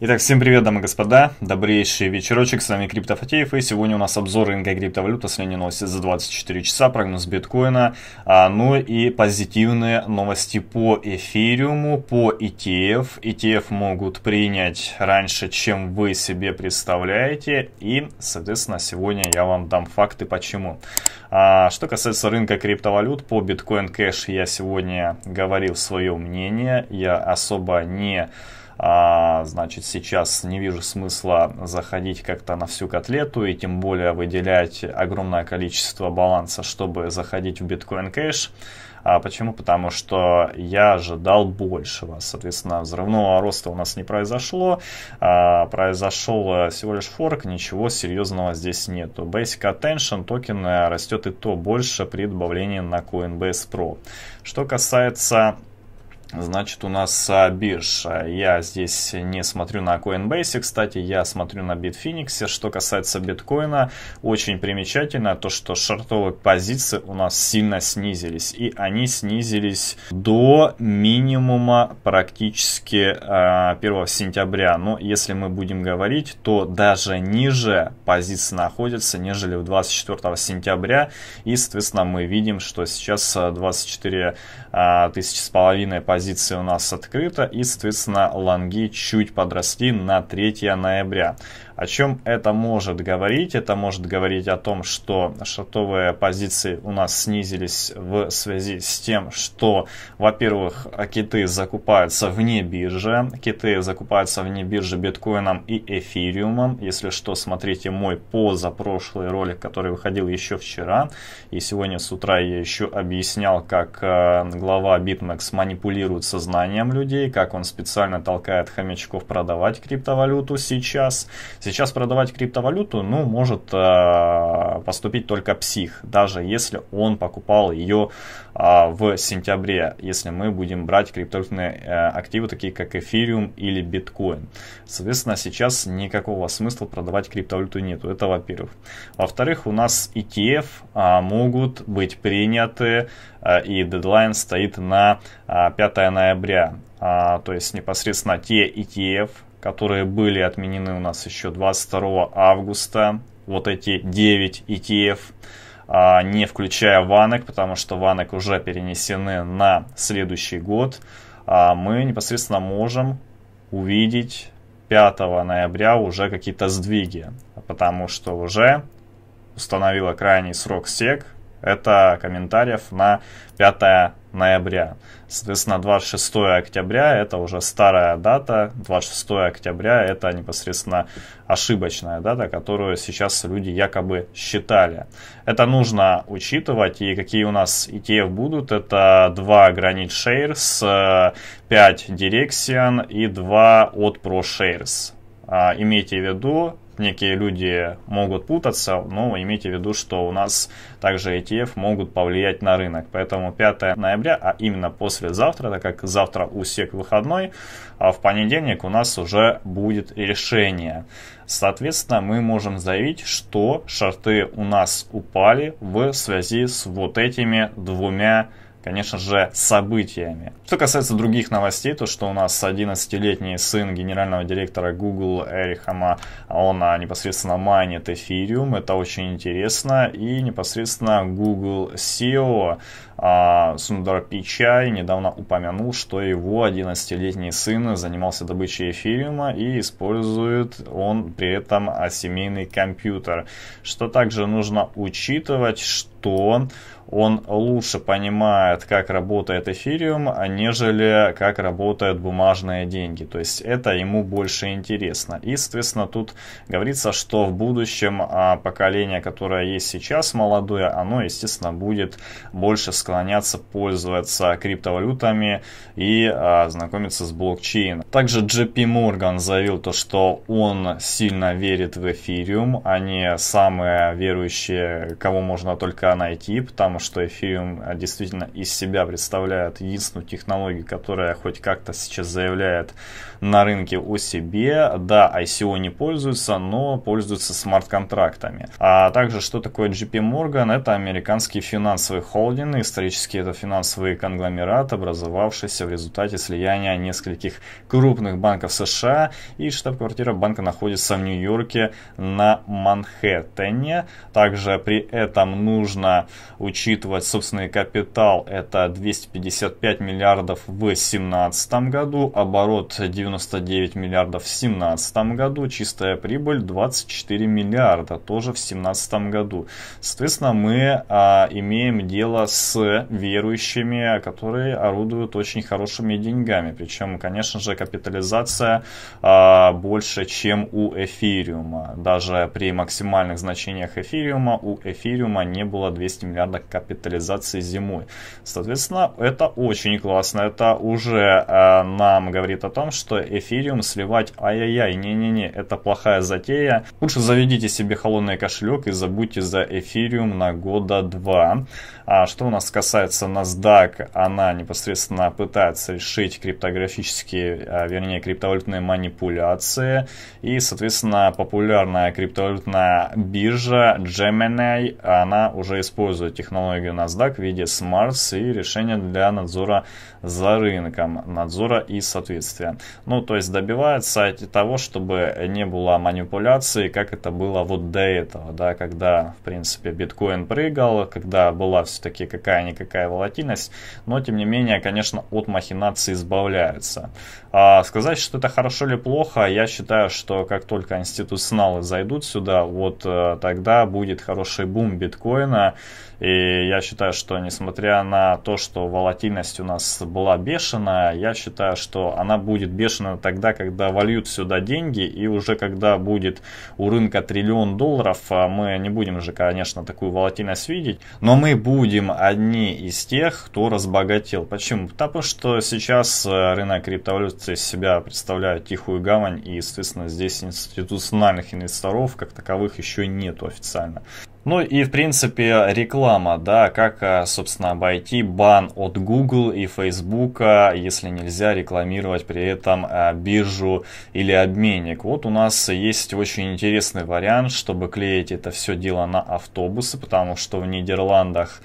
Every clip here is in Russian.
Итак, всем привет, дамы и господа, добрейший вечерочек, с вами Криптофатеев, и сегодня у нас обзор рынка криптовалют, последние новости за 24 часа, прогноз биткоина, а, ну и позитивные новости по эфириуму, по ETF. ETF могут принять раньше, чем вы себе представляете, и, соответственно, сегодня я вам дам факты, почему. А, что касается рынка криптовалют, по биткоин кэш я сегодня говорил свое мнение, я особо не а, значит, сейчас не вижу смысла заходить как-то на всю котлету и тем более выделять огромное количество баланса, чтобы заходить в биткоин кэш. А почему? Потому что я ожидал большего. Соответственно, взрывного роста у нас не произошло. А, произошел э, всего лишь форк, ничего серьезного здесь нету. Basic Attention токен растет и то больше при добавлении на Coinbase Pro. Что касается Значит, у нас а, биржа. Я здесь не смотрю на Coinbase, кстати, я смотрю на Bitfinex. Что касается биткоина, очень примечательно то, что шортовые позиции у нас сильно снизились. И они снизились до минимума практически 1 а, сентября. Но если мы будем говорить, то даже ниже позиции находятся, нежели в 24 сентября. И, соответственно, мы видим, что сейчас 24 а, тысячи с половиной позиций позиция у нас открыта и, соответственно, лонги чуть подросли на 3 ноября. О чем это может говорить? Это может говорить о том, что шортовые позиции у нас снизились в связи с тем, что, во-первых, киты закупаются вне биржи, киты закупаются вне биржи биткоином и эфириумом. Если что, смотрите мой позапрошлый ролик, который выходил еще вчера. И сегодня с утра я еще объяснял, как э, глава BitMEX манипулирует сознанием людей, как он специально толкает хомячков продавать криптовалюту сейчас. Сейчас продавать криптовалюту, ну, может э, поступить только псих, даже если он покупал ее э, а, в сентябре, если мы будем брать криптовалютные э, активы, такие как эфириум или биткоин. Соответственно, сейчас никакого смысла продавать криптовалюту нету, это во-первых. Во-вторых, у нас ETF э, а, могут быть приняты, э, и дедлайн стоит на э, а, 5 ноября. А, то есть непосредственно те ETF, которые были отменены у нас еще 22 августа. Вот эти 9 ETF, а, не включая ванок, потому что ванок уже перенесены на следующий год. А, мы непосредственно можем увидеть 5 ноября уже какие-то сдвиги, потому что уже установила крайний срок SEC, это комментариев на 5 ноября. Соответственно, 26 октября это уже старая дата, 26 октября это непосредственно ошибочная дата, которую сейчас люди якобы считали. Это нужно учитывать, и какие у нас ETF будут, это 2 Granite Shares, 5 Direxion и 2 от ProShares. А, имейте в виду, некие люди могут путаться, но имейте в виду, что у нас также ETF могут повлиять на рынок. Поэтому 5 ноября, а именно послезавтра, так как завтра у всех выходной, а в понедельник у нас уже будет решение. Соответственно, мы можем заявить, что шорты у нас упали в связи с вот этими двумя конечно же, событиями. Что касается других новостей, то что у нас 11-летний сын генерального директора Google Эрихама, а он а, непосредственно майнит эфириум, это очень интересно, и непосредственно Google SEO а, Сундар Пичай недавно упомянул, что его 11-летний сын занимался добычей эфириума и использует он при этом семейный компьютер. Что также нужно учитывать, что что он лучше понимает, как работает эфириум, нежели как работают бумажные деньги. То есть это ему больше интересно. И, соответственно, тут говорится, что в будущем а, поколение, которое есть сейчас, молодое, оно, естественно, будет больше склоняться пользоваться криптовалютами и а, знакомиться с блокчейном. Также JP Morgan заявил то, что он сильно верит в эфириум. Они самые верующие, кого можно только найти, потому что эфириум действительно из себя представляет единственную технологию, которая хоть как-то сейчас заявляет на рынке о себе. Да, ICO не пользуются, но пользуются смарт-контрактами. А также, что такое JP Morgan? Это американские финансовые холдинги, исторически это финансовый конгломерат, образовавшийся в результате слияния нескольких крупных банков США. И штаб-квартира банка находится в Нью-Йорке на Манхэттене. Также при этом нужно нужно учитывать собственный капитал, это 255 миллиардов в 2017 году, оборот 99 миллиардов в 2017 году, чистая прибыль 24 миллиарда, тоже в 2017 году. Соответственно, мы а, имеем дело с верующими, которые орудуют очень хорошими деньгами, причем, конечно же, капитализация а, больше, чем у эфириума. Даже при максимальных значениях эфириума у эфириума не было составила 200 миллиардов капитализации зимой. Соответственно, это очень классно. Это уже э, нам говорит о том, что эфириум сливать ай-яй-яй, не-не-не, это плохая затея. Лучше заведите себе холодный кошелек и забудьте за эфириум на года два. А что у нас касается NASDAQ, она непосредственно пытается решить криптографические, э, вернее, криптовалютные манипуляции. И, соответственно, популярная криптовалютная биржа Gemini, она уже которые используют технологию NASDAQ в виде SMARTS и решения для надзора за рынком, надзора и соответствия. Ну, то есть добивается того, чтобы не было манипуляции, как это было вот до этого, да, когда, в принципе, биткоин прыгал, когда была все-таки какая-никакая волатильность, но, тем не менее, конечно, от махинаций избавляются. А сказать, что это хорошо или плохо, я считаю, что как только институционалы зайдут сюда, вот э, тогда будет хороший бум биткоина, и я считаю, что несмотря на то, что волатильность у нас была бешеная, я считаю, что она будет бешена тогда, когда вольют сюда деньги, и уже когда будет у рынка триллион долларов, а мы не будем же, конечно, такую волатильность видеть, но мы будем одни из тех, кто разбогател. Почему? Потому что сейчас э, рынок криптовалюты себя представляет тихую гавань, и, естественно, здесь институциональных инвесторов как таковых еще нету официально. Ну и, в принципе, реклама, да, как, э, собственно, обойти бан от Google и Facebook, э, если нельзя рекламировать при этом э, биржу или обменник. Вот у нас есть очень интересный вариант, чтобы клеить это все дело на автобусы, потому что в Нидерландах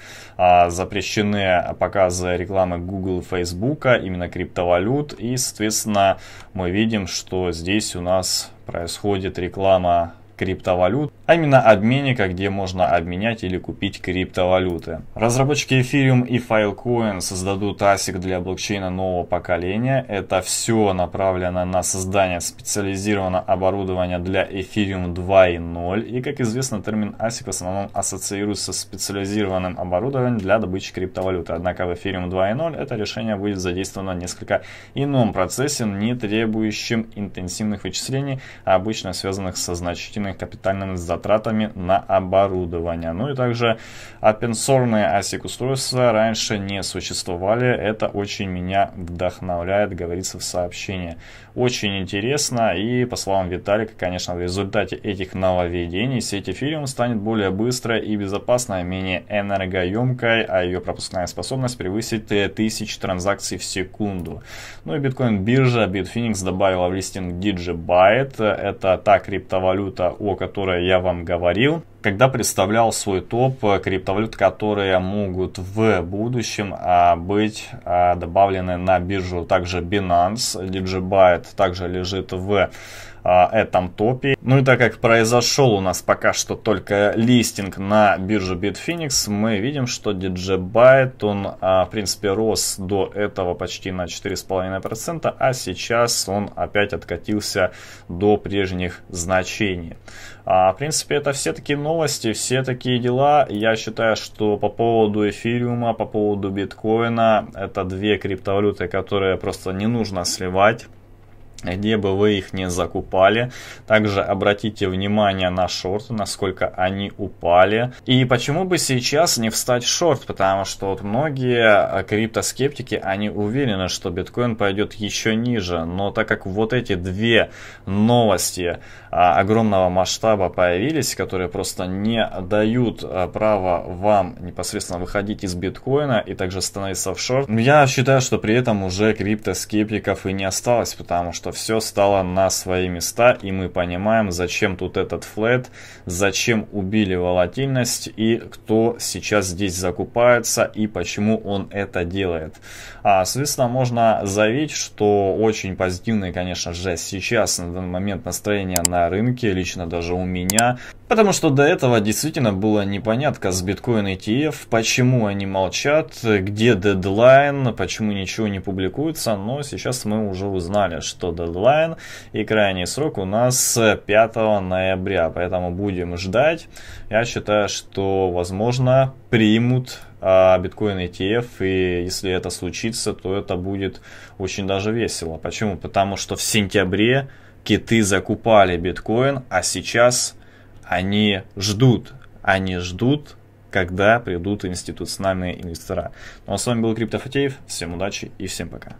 запрещены показы рекламы Google и Facebook, именно криптовалют, и, соответственно, мы видим, что здесь у нас происходит реклама криптовалют, а именно обменника, где можно обменять или купить криптовалюты. Разработчики Ethereum и Filecoin создадут ASIC для блокчейна нового поколения. Это все направлено на создание специализированного оборудования для Ethereum 2.0. И, как известно, термин ASIC в основном ассоциируется с специализированным оборудованием для добычи криптовалюты. Однако в Ethereum 2.0 это решение будет задействовано в несколько ином процессе, не требующим интенсивных вычислений, а обычно связанных со значительным связанных капитальными затратами на оборудование. Ну и также опенсорные ASIC устройства раньше не существовали. Это очень меня вдохновляет, говорится в сообщении. Очень интересно и по словам Виталика, конечно, в результате этих нововведений сеть Ethereum станет более быстрой и безопасной, менее энергоемкой, а ее пропускная способность превысит 1000 э, транзакций в секунду. Ну и биткоин-биржа Bitfinex добавила в листинг DigiByte. Это та криптовалюта о которой я вам говорил, когда представлял свой топ э, криптовалют, которые могут в будущем а, быть а, добавлены на биржу. Также Binance, Digibyte также лежит в этом топе. Ну и так как произошел у нас пока что только листинг на бирже Bitfinex, мы видим, что DJByte, он а, в принципе рос до этого почти на 4,5%, а сейчас он опять откатился до прежних значений. А, в принципе, это все такие новости, все такие дела. Я считаю, что по поводу эфириума, по поводу биткоина, это две криптовалюты, которые просто не нужно сливать где бы вы их не закупали. Также обратите внимание на шорты, насколько они упали. И почему бы сейчас не встать в шорт, потому что вот многие э, криптоскептики, они уверены, что биткоин пойдет еще ниже. Но так как вот эти две новости а, огромного масштаба появились, которые просто не дают а, права вам непосредственно выходить из биткоина и также становиться в шорт, я считаю, что при этом уже криптоскептиков и не осталось, потому что все стало на свои места, и мы понимаем, зачем тут этот флет, зачем убили волатильность, и кто сейчас здесь закупается, и почему он это делает. А, соответственно, можно заявить, что очень позитивные, конечно же, сейчас на данный момент настроение на рынке, лично даже у меня. Потому что до этого действительно было непонятно с биткоин ETF, почему они молчат, где дедлайн, почему ничего не публикуется, но сейчас мы уже узнали, что дедлайн и крайний срок у нас 5 ноября, поэтому будем ждать. Я считаю, что возможно примут а, биткоин ETF, и если это случится, то это будет очень даже весело. Почему? Потому что в сентябре киты закупали биткоин, а сейчас они ждут, они ждут, когда придут институциональные инвестора. Ну а с вами был Криптофатеев, всем удачи и всем пока.